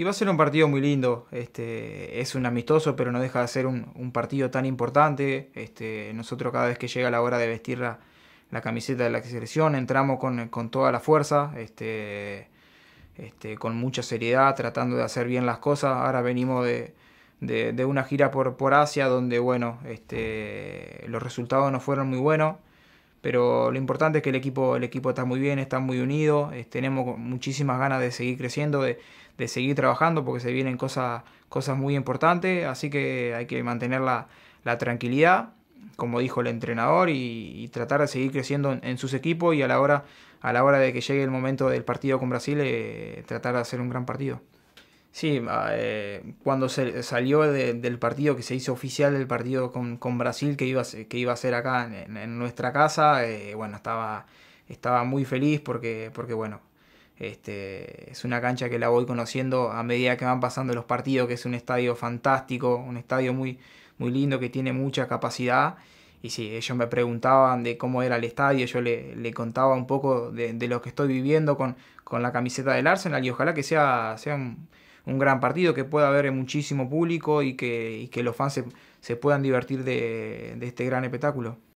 Y va a ser un partido muy lindo. Este, es un amistoso, pero no deja de ser un, partido tan importante. Este, nosotros cada vez que llega la hora de vestir la, la camiseta de la selección, entramos con, toda la fuerza, este, este, con mucha seriedad, tratando de hacer bien las cosas. Ahora venimos de, una gira por, por Asia donde bueno, este, los resultados no fueron muy buenos pero lo importante es que el equipo, el equipo está muy bien, está muy unido, tenemos muchísimas ganas de seguir creciendo, de, de, seguir trabajando, porque se vienen cosas, cosas muy importantes, así que hay que mantener la, tranquilidad, como dijo el entrenador, y, tratar de seguir creciendo en, en, sus equipos y a la hora, a la hora de que llegue el momento del partido con Brasil, eh, tratar de hacer un gran partido. Sí, ah, eh, cuando se salió del partido que se hizo oficial, del partido con, Brasil que iba, que iba a ser acá en, nuestra casa, eh, bueno, estaba, estaba muy feliz porque, porque bueno, este, es una cancha que la voy conociendo a medida que van pasando los partidos, que es un estadio fantástico, un estadio muy, muy lindo que tiene mucha capacidad. Y sí, ellos me preguntaban de cómo era el estadio, yo le, contaba un poco de, lo que estoy viviendo con, con la camiseta del Arsenal y ojalá que sea, sea un, un gran partido, que pueda haber muchísimo público y que, que los fans se, puedan divertir de, de este gran espectáculo.